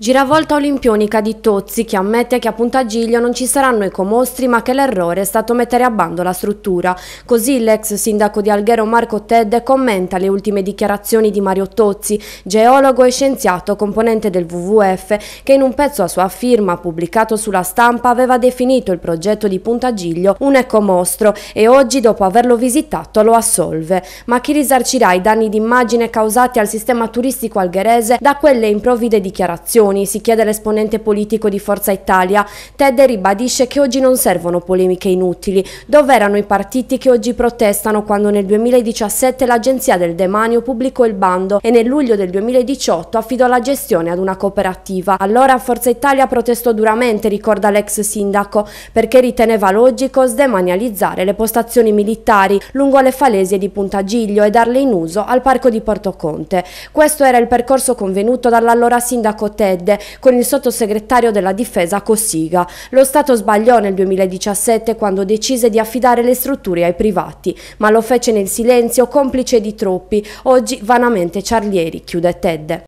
Giravolta olimpionica di Tozzi che ammette che a Puntagiglio non ci saranno ecomostri ma che l'errore è stato mettere a bando la struttura. Così l'ex sindaco di Alghero Marco Ted commenta le ultime dichiarazioni di Mario Tozzi, geologo e scienziato componente del WWF che in un pezzo a sua firma pubblicato sulla stampa aveva definito il progetto di Puntagiglio un ecomostro e oggi dopo averlo visitato lo assolve. Ma chi risarcirà i danni d'immagine causati al sistema turistico algherese da quelle improvvide dichiarazioni? elezioni, si chiede l'esponente politico di Forza Italia. Ted ribadisce che oggi non servono polemiche inutili. Dove erano i partiti che oggi protestano quando nel 2017 l'Agenzia del Demanio pubblicò il bando e nel luglio del 2018 affidò la gestione ad una cooperativa? Allora Forza Italia protestò duramente, ricorda l'ex sindaco, perché riteneva logico sdemanializzare le postazioni militari lungo le falesie di Punta Giglio e darle in uso al parco di Porto Conte. Questo era il percorso convenuto dall'allora sindaco Ted Fedde con il sottosegretario della difesa Cossiga. Lo Stato sbagliò nel 2017 quando decise di affidare le strutture ai privati, ma lo fece nel silenzio complice di troppi, oggi vanamente ciarlieri, chiude Ted.